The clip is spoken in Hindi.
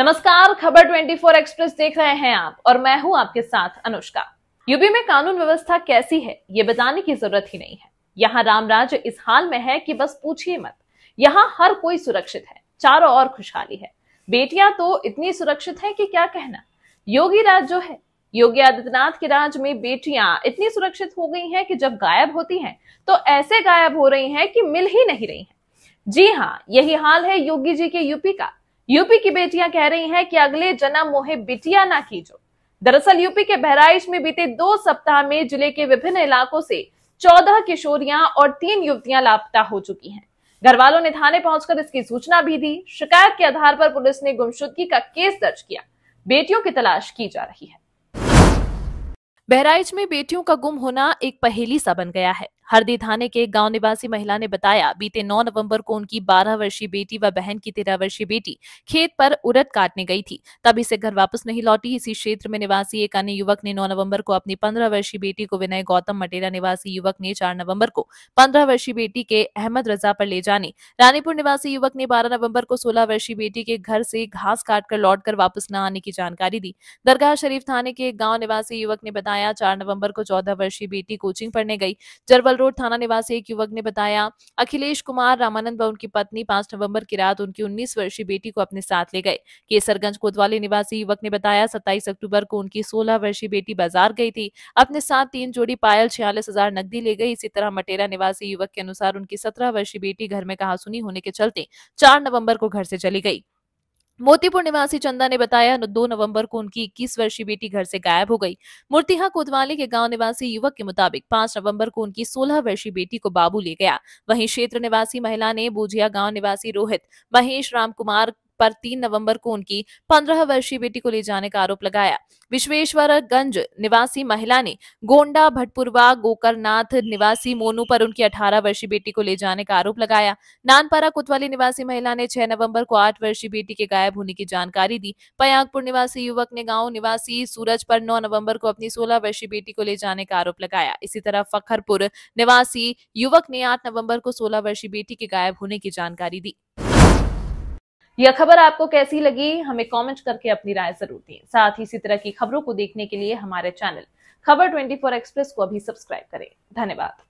नमस्कार खबर 24 एक्सप्रेस देख रहे हैं आप और मैं हूं आपके साथ अनुष्का यूपी में कानून व्यवस्था कैसी है ये बताने की जरूरत ही नहीं है यहाँ राम राज्य इस हाल में है कि बस पूछिए मत यहाँ हर कोई सुरक्षित है चारों ओर खुशहाली है बेटियां तो इतनी सुरक्षित है कि क्या कहना योगी राज जो है योगी आदित्यनाथ के राज में बेटियां इतनी सुरक्षित हो गई हैं कि जब गायब होती हैं तो ऐसे गायब हो रही हैं कि मिल ही नहीं रही हैं जी हाँ यही हाल है योगी जी के यूपी का यूपी की बेटियां कह रही हैं कि अगले जन्म मोहे बिटिया ना कीजो दरअसल यूपी के बहराइच में बीते दो सप्ताह में जिले के विभिन्न इलाकों से चौदह किशोरियां और तीन युवतियां लापता हो चुकी हैं घर वालों ने थाने पहुंचकर इसकी सूचना भी दी शिकायत के आधार पर पुलिस ने गुमशुदगी का केस दर्ज किया बेटियों की तलाश की जा रही है बहराइच में बेटियों का गुम होना एक पहेली सा बन गया है हरदी थाने के गांव निवासी महिला ने बताया बीते 9 नवंबर को उनकी 12 वर्षीय बेटी व बहन की 13 वर्षीय बेटी खेत पर उड़द काटने गई थी तभी से घर वापस नहीं लौटी इसी क्षेत्र में निवासी एक अन्य युवक ने नौ नवम्बर को अपनी पंद्रह वर्षीय बेटी को विनय गौतम मटेरा निवासी युवक ने चार नवम्बर को पंद्रह वर्षीय बेटी के अहमद रजा पर ले जाने रानीपुर निवासी युवक ने बारह नवम्बर को सोलह वर्षीय बेटी के घर से घास काटकर लौटकर वापस न आने की जानकारी दी दरगाह शरीफ थाने के गाँव निवासी युवक ने बताया चार नवम्बर को चौदह वर्षीय बेटी कोचिंग पढ़ने गई जरवल रोड थाना निवासी एक युवक ने बताया अखिलेश कुमार रामानंद व उनकी पत्नी पांच नवम्बर की रात उनकी उन्नीस वर्षीय बेटी को अपने साथ ले गए केसरगंज कोतवाली निवासी युवक ने बताया सत्ताईस अक्टूबर को उनकी सोलह वर्षीय बेटी बाजार गई थी अपने साथ तीन जोड़ी पायल छियालीस हजार नकदी ले गई इसी तरह मटेरा निवासी युवक के अनुसार उनकी सत्रह वर्षीय बेटी घर में कहासुनी होने के चलते चार नवम्बर को घर से चली गई मोतीपुर निवासी चंदा ने बताया दो नवंबर को उनकी 21 वर्षीय बेटी घर से गायब हो गई मूर्तिहा कोतवाली के गांव निवासी युवक के मुताबिक 5 नवंबर को उनकी 16 वर्षीय बेटी को बाबू ले गया वहीं क्षेत्र निवासी महिला ने बोझिया गांव निवासी रोहित महेश राम कुमार पर तीन नवंबर को उनकी पंद्रह वर्षीय बेटी को ले जाने का आरोप लगाया विश्वेश्वरगंज निवासी महिला ने गोंडा भटपुरवा गोकरनाथ निवासी मोनू पर उनकी अठारह वर्षीय बेटी को ले जाने का आरोप लगाया नानपारा कोतवाली निवासी महिला ने छह नवंबर को आठ वर्षीय बेटी के गायब होने की जानकारी दी पयागपुर निवासी युवक ने गाँव निवासी सूरज पर नौ नवम्बर को अपनी सोलह वर्षीय बेटी को ले जाने का आरोप लगाया इसी तरह फखरपुर निवासी युवक ने आठ नवम्बर को सोलह वर्षीय बेटी के गायब होने की जानकारी दी यह खबर आपको कैसी लगी हमें कमेंट करके अपनी राय जरूर दें साथ ही इसी तरह की खबरों को देखने के लिए हमारे चैनल खबर 24 एक्सप्रेस को अभी सब्सक्राइब करें धन्यवाद